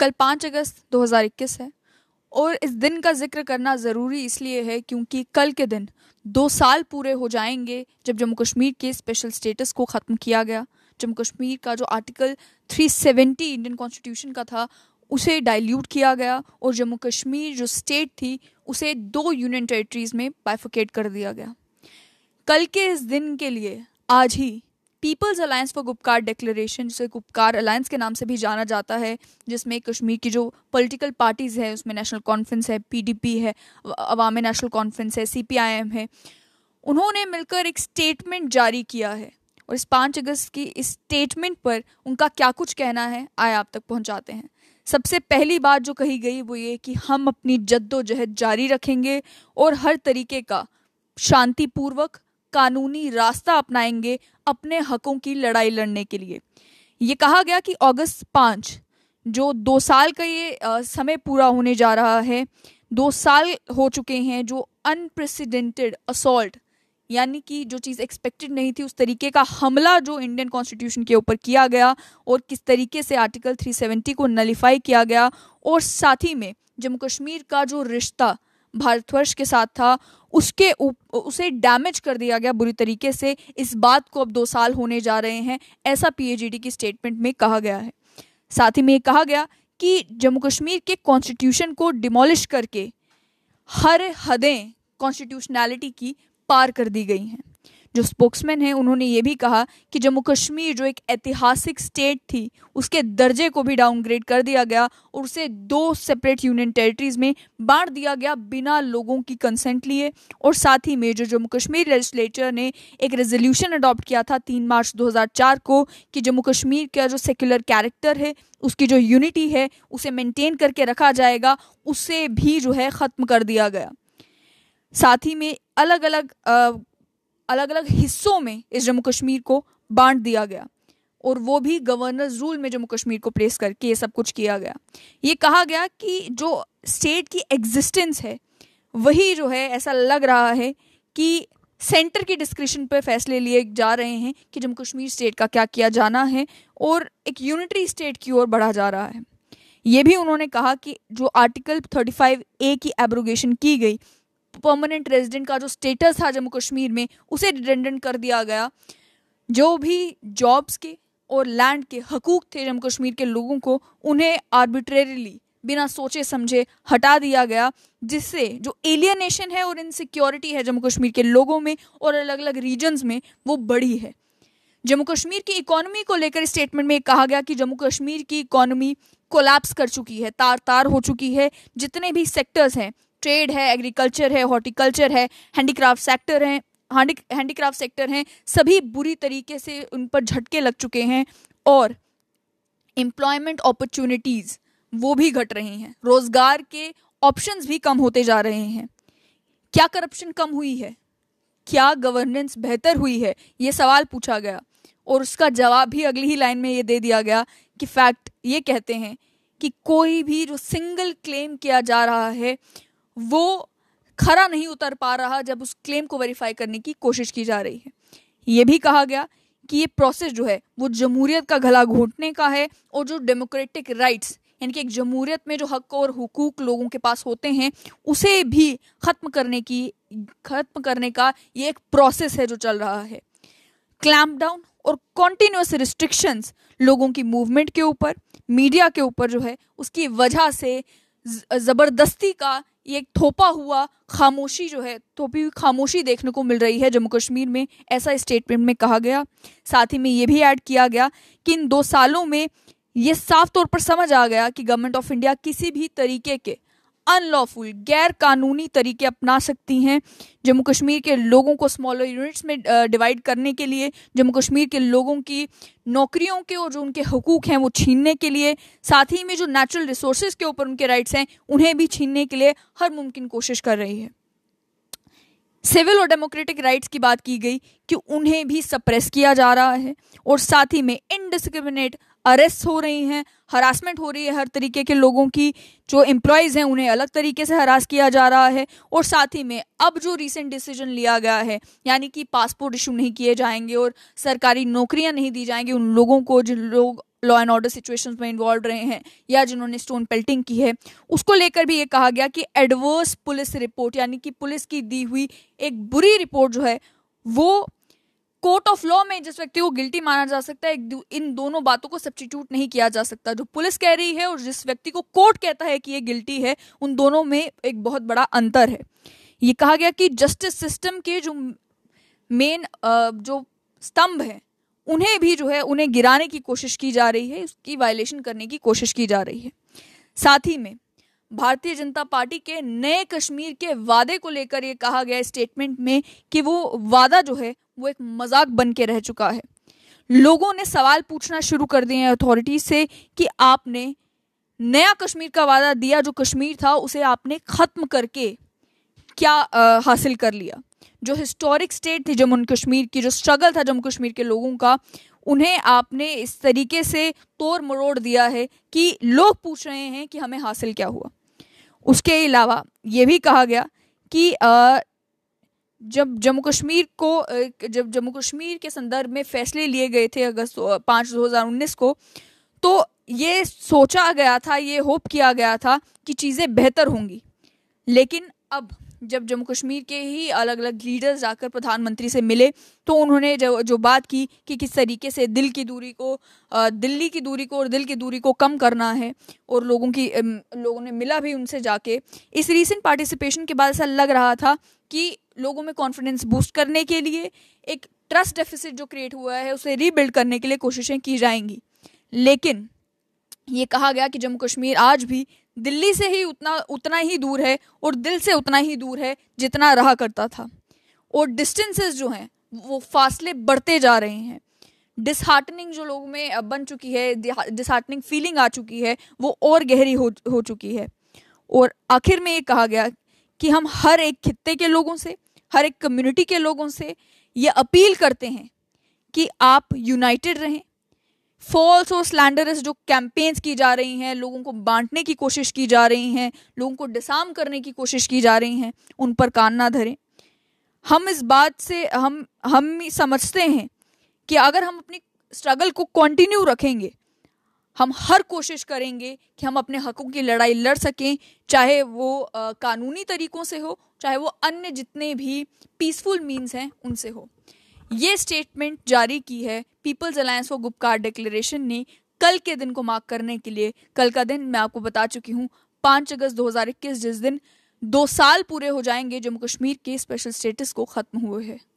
कल पाँच अगस्त 2021 है और इस दिन का जिक्र करना ज़रूरी इसलिए है क्योंकि कल के दिन दो साल पूरे हो जाएंगे जब जम्मू कश्मीर के स्पेशल स्टेटस को ख़त्म किया गया जम्मू कश्मीर का जो आर्टिकल 370 इंडियन कॉन्स्टिट्यूशन का था उसे डाइल्यूट किया गया और जम्मू कश्मीर जो स्टेट थी उसे दो यूनियन टेरिटरीज़ में बाइफोकेट कर दिया गया कल के इस दिन के लिए आज ही People's Alliance for Gupkar Declaration जिसे गुपकार अलायंस के नाम से भी जाना जाता है जिसमें कश्मीर की जो पॉलिटिकल पार्टीज़ है उसमें नेशनल कॉन्फ्रेंस है पीडीपी है अवामी नेशनल कॉन्फ्रेंस है सीपीआईएम है उन्होंने मिलकर एक स्टेटमेंट जारी किया है और इस पाँच अगस्त की इस स्टेटमेंट पर उनका क्या कुछ कहना है आए आप तक पहुंचाते हैं सबसे पहली बात जो कही गई वो ये कि हम अपनी जद्दोजहद जारी रखेंगे और हर तरीके का शांतिपूर्वक कानूनी रास्ता अपनाएंगे अपने हकों की लड़ाई लड़ने के लिए ये कहा गया कि अगस्त पाँच जो दो साल का ये समय पूरा होने जा रहा है दो साल हो चुके हैं जो अनप्रेसिडेंटेड असोल्ट यानी कि जो चीज़ एक्सपेक्टेड नहीं थी उस तरीके का हमला जो इंडियन कॉन्स्टिट्यूशन के ऊपर किया गया और किस तरीके से आर्टिकल 370 को नलीफाई किया गया और साथ ही में जम्मू कश्मीर का जो रिश्ता भारतवर्ष के साथ था उसके उसे डैमेज कर दिया गया बुरी तरीके से इस बात को अब दो साल होने जा रहे हैं ऐसा पीएचडी की स्टेटमेंट में कहा गया है साथ ही में कहा गया कि जम्मू कश्मीर के कॉन्स्टिट्यूशन को डिमोलिश करके हर हदें कॉन्स्टिट्यूशनैलिटी की पार कर दी गई हैं जो स्पोक्समैन हैं उन्होंने ये भी कहा कि जम्मू कश्मीर जो एक ऐतिहासिक स्टेट थी उसके दर्जे को भी डाउनग्रेड कर दिया गया और उसे दो सेपरेट यूनियन टेरिटरीज में बांट दिया गया बिना लोगों की कंसेंट लिए और साथ ही मेजर जम्मू कश्मीर लेजिस्लेचर ने एक रेजोल्यूशन अडॉप्ट किया था तीन मार्च दो को कि जम्मू कश्मीर का जो सेक्युलर कैरेक्टर है उसकी जो यूनिटी है उसे मेंटेन करके रखा जाएगा उसे भी जो है ख़त्म कर दिया गया साथ ही में अलग अलग अलग अलग हिस्सों में इस जम्मू कश्मीर को बांट दिया गया और वो भी गवर्नर रूल में जम्मू कश्मीर को प्लेस करके ये सब कुछ किया गया ये कहा गया कि जो स्टेट की एग्जिस्टेंस है वही जो है ऐसा लग रहा है कि सेंटर के डिस्क्रिप्शन पर फैसले लिए जा रहे हैं कि जम्मू कश्मीर स्टेट का क्या किया जाना है और एक यूनिटरी स्टेट की ओर बढ़ा जा रहा है ये भी उन्होंने कहा कि जो आर्टिकल 35 ए की एब्रोगेशन की गई परमानेंट रेजिडेंट का जो स्टेटस था जम्मू कश्मीर में उसे रिडेंडेंट कर दिया गया जो भी जॉब्स के और लैंड के हकूक थे जम्मू कश्मीर के लोगों को उन्हें आर्बिट्रेरीली बिना सोचे समझे हटा दिया गया जिससे जो एलियनेशन है और इनसिक्योरिटी है जम्मू कश्मीर के लोगों में और अलग अलग रीजन्स में वो बढ़ी है जम्मू कश्मीर की इकोनॉमी को लेकर स्टेटमेंट में कहा गया कि जम्मू कश्मीर की इकोनॉमी कोलैप्स कर चुकी है तार तार हो चुकी है जितने भी सेक्टर्स हैं ट्रेड है एग्रीकल्चर है हॉर्टिकल्चर है हैंडीक्राफ्ट सेक्टर है हैंडीक्राफ्ट सेक्टर हैं सभी बुरी तरीके से उन पर झटके लग चुके हैं और एम्प्लॉयमेंट अपॉर्चुनिटीज़ वो भी घट रही हैं रोज़गार के ऑप्शंस भी कम होते जा रहे हैं क्या करप्शन कम हुई है क्या गवर्नेंस बेहतर हुई है ये सवाल पूछा गया और उसका जवाब भी अगली ही लाइन में ये दे दिया गया कि फैक्ट ये कहते हैं कि कोई भी जो सिंगल क्लेम किया जा रहा है वो खरा नहीं उतर पा रहा जब उस क्लेम को वेरीफाई करने की कोशिश की जा रही है ये भी कहा गया कि ये प्रोसेस जो है वो जमहूरियत का गला घोटने का है और जो डेमोक्रेटिक राइट्स यानी कि एक जमहूरियत में जो हक और हुकूक लोगों के पास होते हैं उसे भी ख़त्म करने की ख़त्म करने का ये एक प्रोसेस है जो चल रहा है क्लैम्पडाउन और कॉन्टिन्यूस रिस्ट्रिक्शंस लोगों की मूवमेंट के ऊपर मीडिया के ऊपर जो है उसकी वजह से ज़बरदस्ती का ये एक थोपा हुआ खामोशी जो है थोपी हुई खामोशी देखने को मिल रही है जम्मू कश्मीर में ऐसा स्टेटमेंट में कहा गया साथ ही में ये भी ऐड किया गया कि इन दो सालों में ये साफ तौर पर समझ आ गया कि गवर्नमेंट ऑफ इंडिया किसी भी तरीके के अनलॉफुल गैर कानूनी तरीके अपना सकती हैं जम्मू कश्मीर के लोगों को स्मॉलर यूनिट्स में डिवाइड करने के लिए जम्मू कश्मीर के लोगों की नौकरियों के और जो उनके हकूक़ हैं वो छीनने के लिए साथ ही में जो नेचुरल रिसोर्स के ऊपर उनके राइट्स हैं उन्हें भी छीनने के लिए हर मुमकिन कोशिश कर रही है सिविल और डेमोक्रेटिक राइट्स की बात की गई कि उन्हें भी सप्रेस किया जा रहा है और साथ ही में इनडिस्क्रिमिनेट अरेस्ट हो रही हैं हरासमेंट हो रही है हर तरीके के लोगों की जो एम्प्लॉयज़ हैं उन्हें अलग तरीके से हरास किया जा रहा है और साथ ही में अब जो रिसेंट डिसीजन लिया गया है यानी कि पासपोर्ट इशू नहीं किए जाएंगे और सरकारी नौकरियां नहीं दी जाएंगी उन लोगों को जिन लोग लॉ एंड ऑर्डर सिचुएशन में इन्वॉल्व रहे हैं या जिन्होंने स्टोन पेल्टिंग की है उसको लेकर भी ये कहा गया कि एडवर्स पुलिस रिपोर्ट यानी कि पुलिस की दी हुई एक बुरी रिपोर्ट जो है वो कोर्ट ऑफ लॉ में जिस व्यक्ति को गिल्टी माना जा सकता है इन दोनों बातों को सब्सटीट्यूट नहीं किया जा सकता जो पुलिस कह रही है और जिस व्यक्ति को कोर्ट कहता है कि ये गिल्टी है उन दोनों में एक बहुत बड़ा अंतर है ये कहा गया कि जस्टिस सिस्टम के जो मेन जो स्तंभ हैं उन्हें भी जो है उन्हें गिराने की कोशिश की जा रही है उसकी वायलेशन करने की कोशिश की जा रही है साथ ही में भारतीय जनता पार्टी के नए कश्मीर के वादे को लेकर ये कहा गया स्टेटमेंट में कि वो वादा जो है वो एक मजाक बन के रह चुका है लोगों ने सवाल पूछना शुरू कर दिए हैं अथॉरिटी से कि आपने नया कश्मीर का वादा दिया जो कश्मीर था उसे आपने ख़त्म करके क्या आ, हासिल कर लिया जो हिस्टोरिक स्टेट थी जम्मू कश्मीर की जो स्ट्रगल था जम्मू कश्मीर के लोगों का उन्हें आपने इस तरीके से तोड़ मरोड़ दिया है कि लोग पूछ रहे हैं कि हमें हासिल क्या हुआ उसके अलावा ये भी कहा गया कि आ, जब जम्मू कश्मीर को जब जम्मू कश्मीर के संदर्भ में फैसले लिए गए थे अगस्त पाँच दो हज़ार उन्नीस को तो ये सोचा गया था ये होप किया गया था कि चीज़ें बेहतर होंगी लेकिन अब जब जम्मू कश्मीर के ही अलग अलग लीडर्स जाकर प्रधानमंत्री से मिले तो उन्होंने जो जो बात की कि किस तरीके से दिल की दूरी को दिल्ली की दूरी को और दिल की दूरी को कम करना है और लोगों की लोगों ने मिला भी उनसे जाके इस रीसेंट पार्टिसिपेशन के बाद ऐसा लग रहा था कि लोगों में कॉन्फिडेंस बूस्ट करने के लिए एक ट्रस्ट डेफिसिट जो क्रिएट हुआ है उसे रीबिल्ड करने के लिए कोशिशें की जाएंगी लेकिन ये कहा गया कि जम्मू कश्मीर आज भी दिल्ली से ही उतना उतना ही दूर है और दिल से उतना ही दूर है जितना रहा करता था और डिस्टेंसेस जो हैं वो फासले बढ़ते जा रहे हैं डिसहार्टनिंग जो लोगों में बन चुकी है डिसहार्टनिंग फीलिंग आ चुकी है वो और गहरी हो हो चुकी है और आखिर में ये कहा गया कि हम हर एक खत्ते के लोगों से हर एक कम्युनिटी के लोगों से ये अपील करते हैं कि आप यूनाइटेड रहें फॉल्स और स्लैंडरस जो कैंपेन्स की जा रही हैं लोगों को बांटने की कोशिश की जा रही हैं लोगों को डिसाम करने की कोशिश की जा रही हैं उन पर कान ना धरें हम इस बात से हम हम समझते हैं कि अगर हम अपनी स्ट्रगल को कंटिन्यू रखेंगे हम हर कोशिश करेंगे कि हम अपने हकों की लड़ाई लड़ सकें चाहे वो आ, कानूनी तरीकों से हो चाहे वो अन्य जितने भी पीसफुल मीन्स हैं उनसे हो ये स्टेटमेंट जारी की है People's Alliance for Gupkar Declaration ने कल के दिन को मार्क करने के लिए कल का दिन मैं आपको बता चुकी हूँ पाँच अगस्त दो जिस दिन दो साल पूरे हो जाएंगे जम्मू कश्मीर के स्पेशल स्टेटस को खत्म हुए है